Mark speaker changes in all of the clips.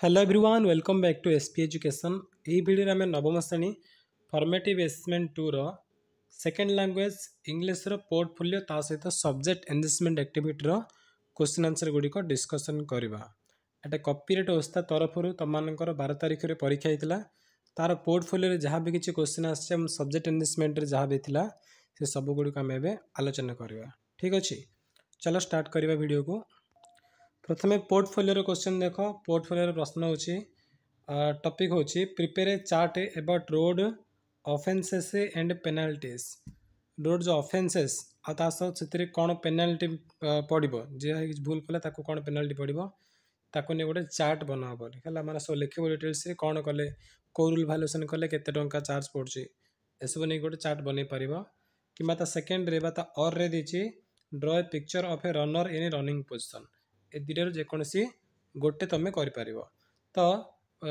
Speaker 1: hello everyone welcome back to S P education ଏହି ଭିଡ଼ିଓରେ ଆମେ ନବମ ଶ୍ରେଣୀ ଫର୍ମେଟିଭ୍ ଏସେସମେଣ୍ଟ ଟୁର ସେକେଣ୍ଡ ଲାଙ୍ଗୁଏଜ୍ ଇଂଲିଶର ପୋର୍ଟଫୋଲିଓ ତା ସହିତ ସବଜେକ୍ଟ ଏନଗେଜମେଣ୍ଟ ଆକ୍ଟିଭିଟିର କୋଶ୍ଚିନ୍ ଆନ୍ସର୍ ଗୁଡ଼ିକ ଡିସ୍କସନ୍ କରିବା ଏଇଟା କପିରେଟ୍ ଓସ୍ତା ତରଫରୁ ତୁମମାନଙ୍କର ବାର ତାରିଖରେ ପରୀକ୍ଷା ହେଇଥିଲା ତା'ର ପୋର୍ଟଫୋଲିଓରେ ଯାହା ବି କିଛି କୋଶ୍ଚିନ୍ ଆସିଛି ଏବଂ ସବଜେକ୍ଟ ଏନଗେଜମେଣ୍ଟରେ ଯାହା ବି ଥିଲା ସେ ସବୁଗୁଡ଼ିକ ଆମେ ଏବେ ଆଲୋଚନା କରିବା ଠିକ୍ ଅଛି ଚାଲ ଷ୍ଟାର୍ଟ କରିବା ଭିଡ଼ିଓକୁ प्रथम पोर्टफोलिओर क्वेश्चन देख पोर्टफोलिओर प्रश्न हो टपिक हूँ prepare a chart about road offences and penalties road जो ऑफेंसेस अफेन्से से कौन पेनाल्टी पड़ो जी भूल कला कौन पेनाल्टी पड़ो ताक गोटे चार्ट बना बोली है मैंने सब लिखो डिटेल्स कौन कले कौ रूल भैल्युएसन कले के टाँचा चार्ज पड़े एस सब नहीं गोटे चार्ट बन पार कि सेकेंड रे अर्रे draw a picture of a runner in running position ଏ ଦୁଇଟାରୁ ଯେକୌଣସି ଗୋଟେ ତୁମେ କରିପାରିବ ତ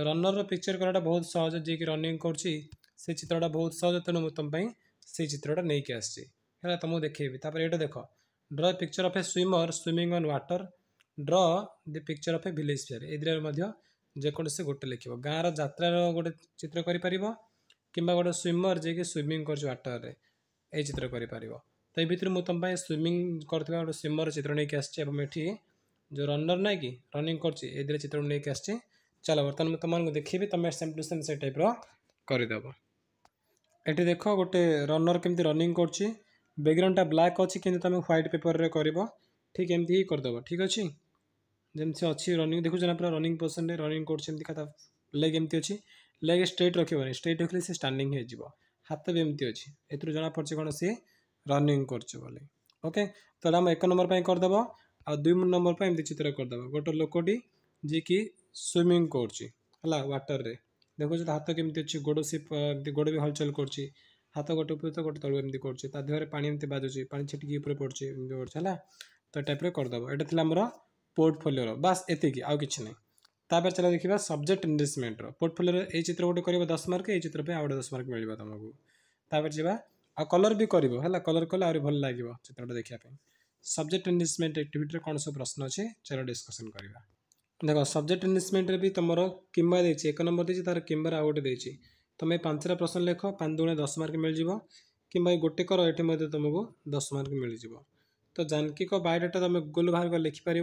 Speaker 1: ରନର୍ର ପିକ୍ଚର କରାଟା ବହୁତ ସହଜ ଯିଏକି ରନିଂ କରୁଛି ସେ ଚିତ୍ରଟା ବହୁତ ସହଜ ତେଣୁ ମୁଁ ତୁମ ପାଇଁ ସେଇ ଚିତ୍ରଟା ନେଇକି ଆସିଛି ହେଲା ତୁମକୁ ଦେଖେଇବି ତାପରେ ଏଇଟା ଦେଖ draw picture of a swimmer swimming on water draw the picture of a village fair ଏ ଦୁଇଟାରୁ ମଧ୍ୟ ଯେକୌଣସି ଗୋଟେ ଲେଖିବ ଗାଁର ଯାତ୍ରାର ଗୋଟେ ଚିତ୍ର କରିପାରିବ କିମ୍ବା ଗୋଟେ ସ୍ୱିମର ଯିଏକି ସ୍ୱିମିଂ କରୁଛି ୱାଟରରେ ଏଇ ଚିତ୍ର କରିପାରିବ ତ ଏଇ ଭିତରୁ ମୁଁ ତୁମ ପାଇଁ ସ୍ୱିମିଂ କରୁଥିବା ଗୋଟେ ସ୍ୱିମର ଚିତ୍ର ନେଇକି ଆସିଛି ଏବଂ ଏଠି जो रनर ना कि रनिंग कर चित्र नहीं आसी चल बर्तमान तुमको देखी तुम सेम से टाइप्र କରିଦେବ ଏଠି ଦେଖ ଗୋଟେ ରନର୍ କେମିତି ରନିଂ କରୁଛି ବ୍ୟାକ୍ଗ୍ରାଉଣ୍ଡଟା ବ୍ଲାକ୍ ଅଛି କିନ୍ତୁ ତୁମେ ହ୍ୱାଇଟ୍ ପେପର୍ରେ କରିବ ଠିକ୍ ଏମିତି ହିଁ କରିଦେବ ଠିକ୍ ଅଛି ଯେମିତି ଅଛି ରନିଂ ଦେଖୁଛ ନା ପୁରା ରନିଂ ପୋଜିସନ୍ରେ ରନିଂ କରୁଛି ଏମିତି ଖାତା ଲେଗ୍ ଏମିତି ଅଛି ଲେଗ୍ ଷ୍ଟ୍ରେଟ୍ ରଖିବନି ଷ୍ଟ୍ରେଟ୍ ରଖିଲେ ସେ ଷ୍ଟାଣ୍ଡିଂ ହେଇଯିବ ହାତ ବି ଏମିତି ଅଛି ଏଥିରୁ ଜଣାପଡ଼ୁଛି କ'ଣ ସିଏ ରନିଂ କରୁଛି ବୋଲି ଓକେ ତ ଏଇଟା ଆମ ଏକ ନମ୍ବର ପାଇଁ କରିଦେବ ଆଉ ଦୁଇ ନମ୍ବର ପାଇଁ ଏମିତି ଚିତ୍ର କରିଦେବା ଗୋଟେ ଲୋକଟି ଯିଏକି ସୁଇମିଂ କରୁଛି ହେଲା ୱାଟର୍ରେ ଦେଖୁଛ ହାତ କେମିତି ଅଛି ଗୋଡ଼ ସେ ଏମିତି ଗୋଡ଼ ବି ହଲଚଲ କରୁଛି ହାତ ଗୋଟେ ଉପରେ ତ ଗୋଟେ ତଳୁ ଏମିତି କରୁଛି ତା ଦେହରେ ପାଣି ଏମିତି ବାଜୁଛି ପାଣି ଛିଟିକି ଉପରେ ପଡ଼ୁଛି ଏମିତି କରୁଛି ହେଲା ତ ଏ ଟାଇପ୍ରେ କରିଦେବ ଏଇଟା ଥିଲା ଆମର ପୋର୍ଟଫୋଲିଓର ବାସ୍ ଏତିକି ଆଉ କିଛି ନାହିଁ ତାପରେ ଚାଲ ଦେଖିବା ସବଜେକ୍ଟ ଇନଭେଷ୍ଟମେଣ୍ଟର ପୋର୍ଟଫୋଲିଓର ଏଇ ଚିତ୍ର ଗୋଟେ କରିବ ଦଶ ମାର୍କ ଏଇ ଚିତ୍ର ପାଇଁ ଆଉ ଗୋଟେ ଦଶ ମାର୍କ ମିଳିବ ତୁମକୁ ତାପରେ ଯିବା ଆଉ କଲର୍ ବି କରିବ ହେଲା କଲର୍ କଲେ ଆହୁରି ଭଲ ଲାଗିବ ଚିତ୍ରଟା ଦେଖିବା ପାଇଁ सब्जेक्ट एनरिचमेंट एक्टिविटी कौन सब प्रश्न अच्छे चलो डिस्कसन करवा देख सब्जेक्ट एनरिचमेंट भी तुम किंबा दे एक नंबर देती तरह किंबार आउ गोटे तुम तुम्हें पांचटा प्रश्न लेख पाँच दुणे दस मार्क मिल जाव कि गोटे कर ये तुमको दस मार्क मिल जाव तो जानकी बायोडाटा तुम गुगुल बाहर कर लिखिपर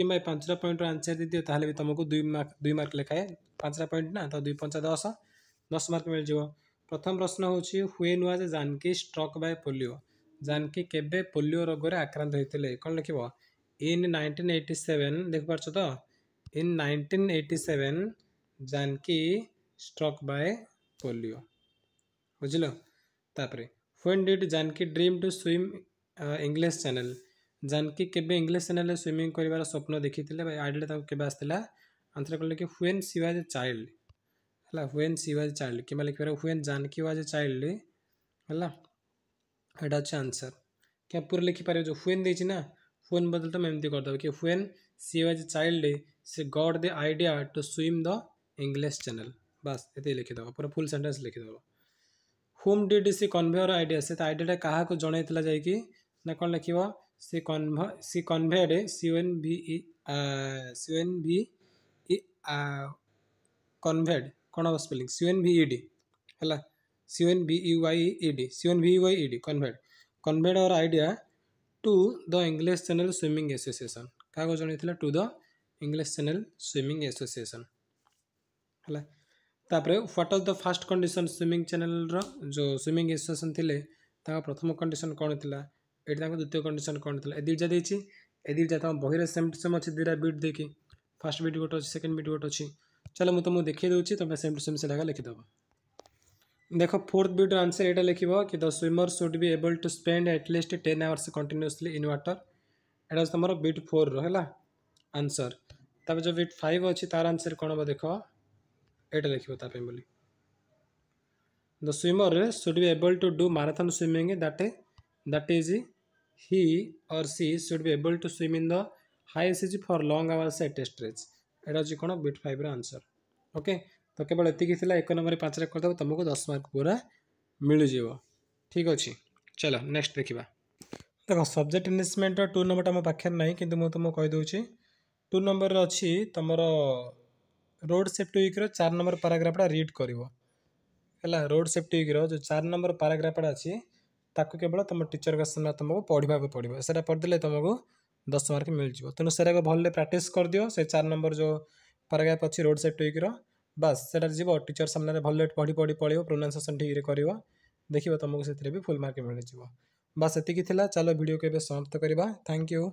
Speaker 1: कि पाँचटा पॉइंट आंसर दे दियो भी तुमको दुई मार्क दुई मार्क लिखाए पाँचटा पॉइंट ना तो दुई पंचा दस दस मार्क मिल प्रथम प्रश्न हूँ हुए नुआ जे Janaki struck by polio Janaki କେବେ ପୋଲିଓ ରୋଗରେ ଆକ୍ରାନ୍ତ ହୋଇଥିଲେ କ'ଣ ଲେଖିବ ଇନ୍ ନାଇଣ୍ଟିନ୍ ଏଇଟି ସେଭେନ୍ ଦେଖିପାରୁଛ ତ in nineteen eighty seven Janaki struck by polio ବୁଝିଲ ତାପରେ when did Janaki dream to swim English Channel Janaki କେବେ ଇଂଲିଶ ଚ୍ୟାନେଲ୍ରେ ସ୍ୱିମିଂ କରିବାର ସ୍ୱପ୍ନ ଦେଖିଥିଲେ ବା ଆଇଡ଼ିଆ ତାଙ୍କୁ କେବେ ଆସିଥିଲା ଆନ୍ସର୍ କଲେ କି when she was a child ହେଲା ହ୍ୱେନ୍ ସି ୱାଜ୍ ଚାଇଲ୍ଡ କିମ୍ବା ଲେଖିପାରିବ when Janaki was a child ହେଲା ଏଇଟା आंसर क्या पूरा लिखिपर जो हुए देना ना ह्वेन बदल तो एमती करदे कि ह्वेन she was a child she got the idea to swim the English Channel बस ये लिखिदेव पूरा फुल सेन्टेन्स लिखिदेव who did she convey her idea से आईडिया क्या जनता जाकि ना कौन लिख सी कन्भ सी कन्भेयर C N V C N V कन्भेड कौन हम सी एन भि डी है C N B U I E D C N B U I E D conveyed conveyed our idea to the English Channel Swimming Association क्या जन to the English Channel Swimming Association है ତାପରେ what was the first condition swimming ଚ୍ୟାନେଲ୍ର ଯେଉଁ swimming association ଥିଲେ ତାଙ୍କ ପ୍ରଥମ condition କ'ଣ ଥିଲା ଏଠି ତାଙ୍କ ଦ୍ୱିତୀୟ କଣ୍ଡିସନ୍ କ'ଣ ଥିଲା ଏ ଦୁଇଟା ଦେଇଛି ଏ ଦୁଇଟା ତାଙ୍କ ବହିରେ ସେମ୍ ଟୁ ସେମ୍ ଅଛି ଦୁଇଟା ବିଟ୍ ଦେଇକି ଫାର୍ଷ୍ଟ ବିଟ୍ ଗୋଟେ ଅଛି ସେକେଣ୍ଡ ବିଟ୍ ଗୋଟେ ଅଛି ଚାଲ ମୁଁ ତୁମକୁ ଦେଖେଇ ଦେଉଛି ତୁମେ ସେମ୍ ଟୁ ସେମ୍ ସେଟାକା ଲେଖିଦେବ देखो फोर्थ बीटर आंसर यहाँ लिखे कि the swimmer should be able to spend at least ten hours continuously in water यहाँ तुम बीट फोर रहा आंसर तब जो बीट फाइव अच्छी तार आंसर कौन हम देख यहाँ लिखे बोली the swimmer should be able to do marathon swimming that that is he और she should be able to swim in the high seas for long hours at stretch यहाँ कौन बीट फाइव रनसर ओके ତ କେବଳ ଏତିକି ଥିଲା ଏକ ନମ୍ବରରେ ପାଞ୍ଚରେ କରିଦେବ ତୁମକୁ ଦଶ ମାର୍କ ପୁରା ମିଳିଯିବ ଠିକ୍ ଅଛି ଚାଲ ନେକ୍ସଟ ଦେଖିବା ଦେଖ ସବଜେକ୍ଟ ଏନଲିଷ୍ଟମେଣ୍ଟର ଟୁ ନମ୍ବରଟା ଆମ ପାଖରେ ନାହିଁ କିନ୍ତୁ ମୁଁ ତୁମକୁ କହିଦେଉଛି ଟୁ ନମ୍ବରରେ ଅଛି ତୁମର ରୋଡ଼୍ ସେଫ୍ଟି ୱିକ୍ର ଚାରି ନମ୍ବର ପାରାଗ୍ରାଫଟା ରିଡ୍ କରିବ ହେଲା ରୋଡ଼୍ ସେଫ୍ଟି ୱିକ୍ର ଯେଉଁ ଚାରି ନମ୍ବର ପାରାଗ୍ରାଫ୍ଟା ଅଛି ତାକୁ କେବଳ ତୁମ ଟିଚରଙ୍କ ସାମ୍ନା ତୁମକୁ ପଢ଼ିବାକୁ ପଡ଼ିବ ସେଇଟା ପଢ଼ିଦେଲେ ତୁମକୁ ଦଶ ମାର୍କ ମିଳିଯିବ ତେଣୁ ସେଇଟାକୁ ଭଲରେ ପ୍ରାକ୍ଟିସ୍ କରିଦିଅ ସେ ଚାରି ନମ୍ବର ଯେଉଁ ପାରାଗ୍ରାଫ୍ ଅଛି ରୋଡ଼୍ ସେଫ୍ଟି ୱିକ୍ର ବାସ୍ ସେଟାରେ ଯିବ ଟିଚର୍ ସାମ୍ନାରେ ଭଲ ପଢ଼ି ପଢ଼ି ପଳେଇବ ପ୍ରୋନାଉନ୍ସିଏସନ୍ ଠିକ୍ରେ କରିବ ଦେଖିବ ତୁମକୁ ସେଥିରେ ବି ଫୁଲ୍ ମାର୍କ ମିଳିଯିବ ବାସ୍ ଏତିକି ଥିଲା ଚାଲ ଭିଡ଼ିଓକୁ ଏବେ ସମାପ୍ତ କରିବା ଥ୍ୟାଙ୍କ ୟୁ